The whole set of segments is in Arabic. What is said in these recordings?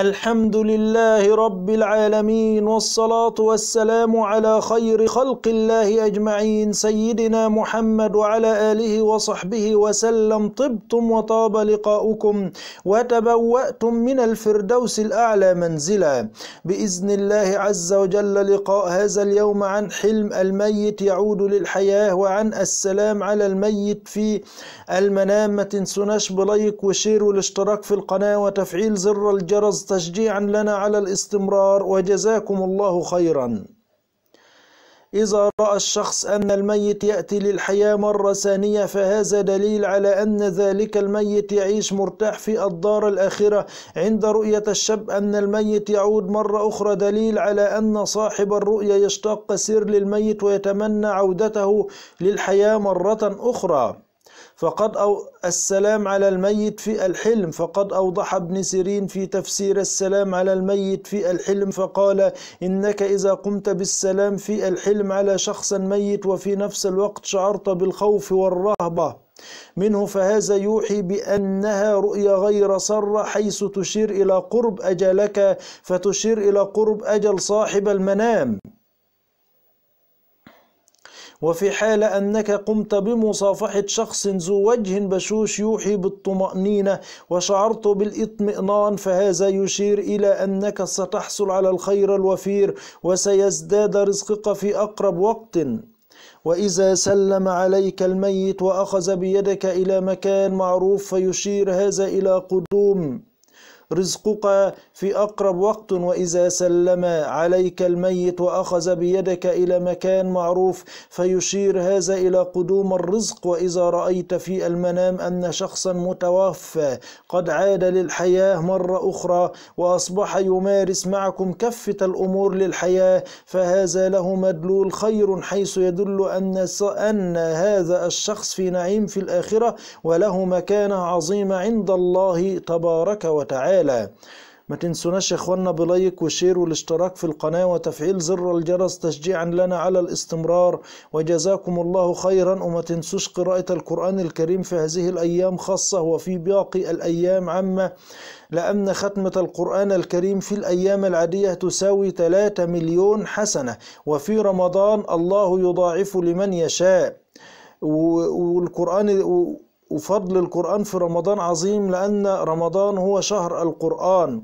الحمد لله رب العالمين والصلاة والسلام على خير خلق الله أجمعين سيدنا محمد وعلى آله وصحبه وسلم طبتم وطاب لقاؤكم وتبوأتم من الفردوس الأعلى منزلا بإذن الله عز وجل لقاء هذا اليوم عن حلم الميت يعود للحياة وعن السلام على الميت في المنام ما تنسوناش بلايك وشير والاشتراك في القناة وتفعيل زر الجرس تشجيعا لنا على الاستمرار وجزاكم الله خيرا إذا رأى الشخص أن الميت يأتي للحياة مرة ثانية فهذا دليل على أن ذلك الميت يعيش مرتاح في الدار الآخرة عند رؤية الشاب أن الميت يعود مرة أخرى دليل على أن صاحب الرؤية يشتاق سر للميت ويتمنى عودته للحياة مرة أخرى فقد أو السلام على الميت في الحلم فقد أوضح ابن سيرين في تفسير السلام على الميت في الحلم فقال إنك إذا قمت بالسلام في الحلم على شخص ميت وفي نفس الوقت شعرت بالخوف والرهبة منه فهذا يوحي بأنها رؤيا غير سرة حيث تشير إلى قرب أجلك فتشير إلى قرب أجل صاحب المنام وفي حال أنك قمت بمصافحة شخص ذو وجه بشوش يوحي بالطمأنينة وشعرت بالاطمئنان فهذا يشير إلى أنك ستحصل على الخير الوفير وسيزداد رزقك في أقرب وقت وإذا سلم عليك الميت وأخذ بيدك إلى مكان معروف فيشير هذا إلى قدوم رزقك في أقرب وقت وإذا سلم عليك الميت وأخذ بيدك إلى مكان معروف فيشير هذا إلى قدوم الرزق وإذا رأيت في المنام أن شخصا متوفى قد عاد للحياة مرة أخرى وأصبح يمارس معكم كفة الأمور للحياة فهذا له مدلول خير حيث يدل أن أن هذا الشخص في نعيم في الآخرة وله مكانة عظيمة عند الله تبارك وتعالى تعالى ما تنسوناش يا اخوانا بلايك وشير والاشتراك في القناة وتفعيل زر الجرس تشجيعا لنا على الاستمرار وجزاكم الله خيرا وما تنسوش قراءة القرآن الكريم في هذه الأيام خاصة وفي باقي الأيام عامة لأن ختمة القرآن الكريم في الأيام العادية تساوي 3 مليون حسنة وفي رمضان الله يضاعف لمن يشاء والقرآن وفضل القرآن في رمضان عظيم لأن رمضان هو شهر القرآن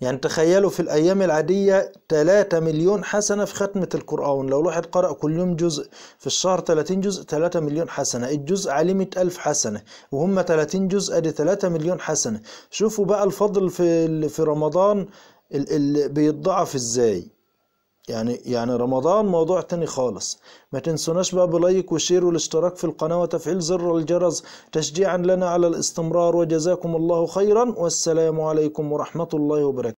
يعني تخيلوا في الأيام العادية 3 مليون حسنة في ختمة القرآن لو الواحد قرأ كل يوم جزء في الشهر 30 جزء 3 مليون حسنة الجزء عليه 100 ألف حسنة وهم 30 جزء أدي 3 مليون حسنة شوفوا بقى الفضل في, في رمضان ال ال بيتضاعف ازاي يعني يعني رمضان موضوع تاني خالص ما تنسوناش بقى بلايك وشير والاشتراك في القناة وتفعيل زر الجرس تشجيعا لنا على الاستمرار وجزاكم الله خيرا والسلام عليكم ورحمة الله وبركاته